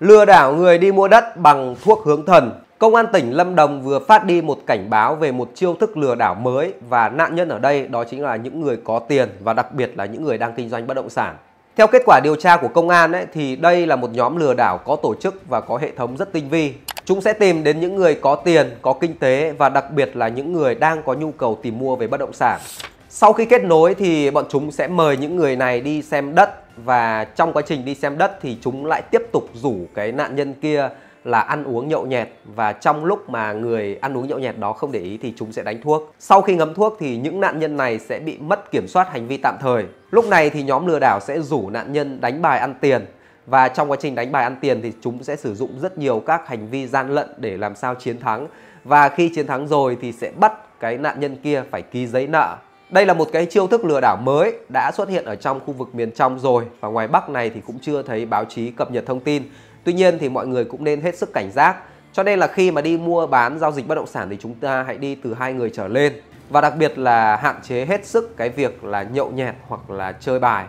lừa đảo người đi mua đất bằng thuốc hướng thần. Công an tỉnh Lâm Đồng vừa phát đi một cảnh báo về một chiêu thức lừa đảo mới và nạn nhân ở đây đó chính là những người có tiền và đặc biệt là những người đang kinh doanh bất động sản. Theo kết quả điều tra của công an ấy, thì đây là một nhóm lừa đảo có tổ chức và có hệ thống rất tinh vi. Chúng sẽ tìm đến những người có tiền, có kinh tế và đặc biệt là những người đang có nhu cầu tìm mua về bất động sản. Sau khi kết nối thì bọn chúng sẽ mời những người này đi xem đất và trong quá trình đi xem đất thì chúng lại tiếp tục rủ cái nạn nhân kia là ăn uống nhậu nhẹt và trong lúc mà người ăn uống nhậu nhẹt đó không để ý thì chúng sẽ đánh thuốc. Sau khi ngấm thuốc thì những nạn nhân này sẽ bị mất kiểm soát hành vi tạm thời. Lúc này thì nhóm lừa đảo sẽ rủ nạn nhân đánh bài ăn tiền và trong quá trình đánh bài ăn tiền thì chúng sẽ sử dụng rất nhiều các hành vi gian lận để làm sao chiến thắng và khi chiến thắng rồi thì sẽ bắt cái nạn nhân kia phải ký giấy nợ đây là một cái chiêu thức lừa đảo mới đã xuất hiện ở trong khu vực miền trong rồi và ngoài Bắc này thì cũng chưa thấy báo chí cập nhật thông tin. Tuy nhiên thì mọi người cũng nên hết sức cảnh giác. Cho nên là khi mà đi mua bán giao dịch bất động sản thì chúng ta hãy đi từ hai người trở lên và đặc biệt là hạn chế hết sức cái việc là nhậu nhẹt hoặc là chơi bài